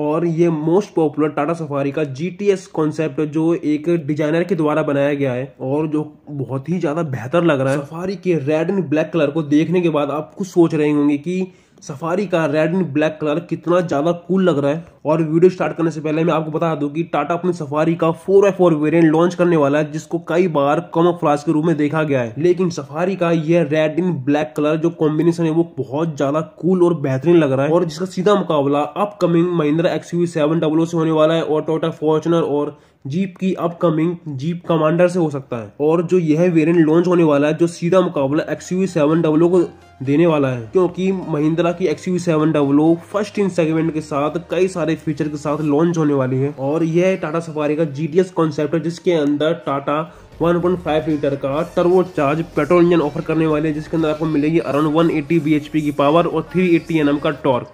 और ये most popular Tata safari का जी टी एस कॉन्सेप्ट जो एक डिजाइनर के द्वारा बनाया गया है और जो बहुत ही ज़्यादा बेहतर लग रहा है सफारी के रेड एंड ब्लैक कलर को देखने के बाद आप कुछ सोच रहे होंगे कि सफारी का रेड एंड ब्लैक कलर कितना ज़्यादा कूल लग रहा है और वीडियो स्टार्ट करने से पहले मैं आपको बता दूं कि टाटा अपनी सफारी का 4x4 वेरिएंट लॉन्च करने वाला है जिसको कई बार कम फ्लास के रूप में देखा गया है लेकिन सफारी का यह रेड एंड ब्लैक कलर जो कॉम्बिनेशन है वो बहुत ज़्यादा कूल और बेहतरीन लग रहा है और जिसका सीधा मुकाबला अपकमिंग महिंद्रा एक्स सेवन से होने वाला है और टोटा फॉर्चुनर और जीप की अपकमिंग जीप कमांडर से हो सकता है और जो यह वेरिएंट लॉन्च होने वाला है जो सीधा मुकाबला एक्स यू सेवन डब्लो को देने वाला है क्योंकि महिंद्रा की X U seven double first in segment के साथ कई सारे फीचर के साथ लॉन्च होने वाली है और यह टाटा सफारी का जी डी कॉन्सेप्ट है जिसके अंदर टाटा 1.5 लीटर का turbo charge petrol engine offer करने वाले हैं जिसके अंदर आपको मिलेगी अराउंड 180 एट्टी की पावर और 380 एनएम का टॉर्क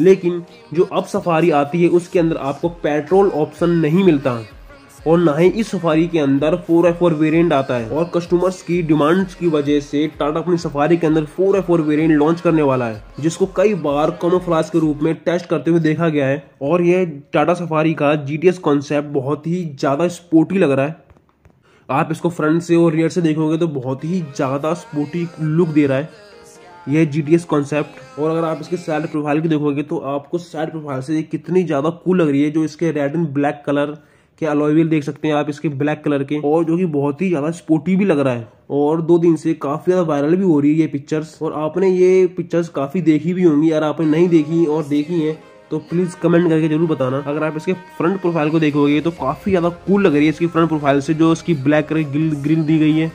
लेकिन जो अब सफारी आती है उसके अंदर आपको पेट्रोल ऑप्शन नहीं मिलता और ना ही इस सफारी के अंदर फोर एफ फोर वेरियंट आता है और कस्टमर्स की डिमांड्स की वजह से टाटा अपनी सफारी के अंदर four F four variant launch करने वाला है जिसको कई बार कमोफ्लाज के रूप में टेस्ट करते हुए देखा गया है और यह टाटा सफारी का जी टी एस कॉन्सेप्ट बहुत ही ज़्यादा स्पोर्टी लग रहा है आप इसको फ्रंट से और रियर से देखोगे तो बहुत ही ज़्यादा स्पोर्टी लुक दे रहा है ये जी टी एस कॉन्सेप्ट और अगर आप इसके साइड प्रोफाइल की देखोगे तो आपको साइड प्रोफाइल से ये कितनी ज़्यादा कूल लग रही है जो इसके रेड एंड ब्लैक कलर के अलोवियल देख सकते हैं आप इसके ब्लैक कलर के और जो कि बहुत ही ज़्यादा स्पोर्टी भी लग रहा है और दो दिन से काफ़ी ज़्यादा वायरल भी हो रही है ये पिक्चर्स और आपने ये पिक्चर्स काफ़ी देखी भी होंगी अगर आपने नहीं देखी और देखी हैं तो प्लीज़ कमेंट करके जरूर बताना अगर आप इसके फ्रंट प्रोफाइल को देखोगे तो काफ़ी ज़्यादा कूल लग रही है इसकी फ्रंट प्रोफाइल से जो इसकी ब्लैक कलर ग्रिल दी गई है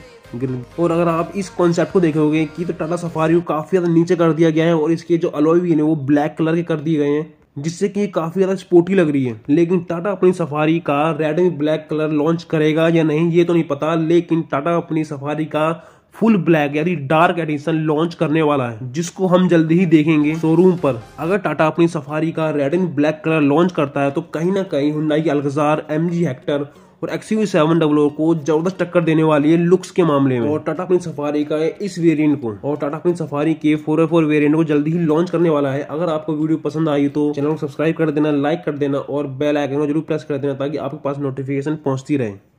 और अगर आप इस कॉन्सेप्ट को देखोगे कि तो टाटा सफारी को काफ़ी ज़्यादा नीचे कर दिया गया है और इसके जो अलॉय व्हील है वो ब्लैक कलर के कर दिए गए हैं जिससे कि काफ़ी ज़्यादा स्पोर्टी लग रही है लेकिन टाटा अपनी सफारी का red and black colour launch करेगा या नहीं ये तो नहीं पता लेकिन टाटा अपनी सफारी का फुल ब्लैक यानी डार्क एडिशन लॉन्च करने वाला है जिसको हम जल्दी ही देखेंगे शोरूम पर अगर टाटा अपनी सफारी का red and black colour launch करता है तो कहीं ना कहीं Hyundai Alcazar M G Hector और एक्स यू सेवन डबल को जबरदस्त टक्कर देने वाली है लुक्स के मामले में और टाटा प्रिंस सफारी का है इस वेरिएंट को और टाटा प्रिंस सफारी के फोर फोर वेरियंट को जल्दी ही लॉन्च करने वाला है अगर आपको वीडियो पसंद आई तो चैनल को सब्सक्राइब कर देना लाइक कर देना और बेल आइकन को जरूर प्रेस कर देना ताकि आपके पास नोटिफिकेशन पहुंचती रहे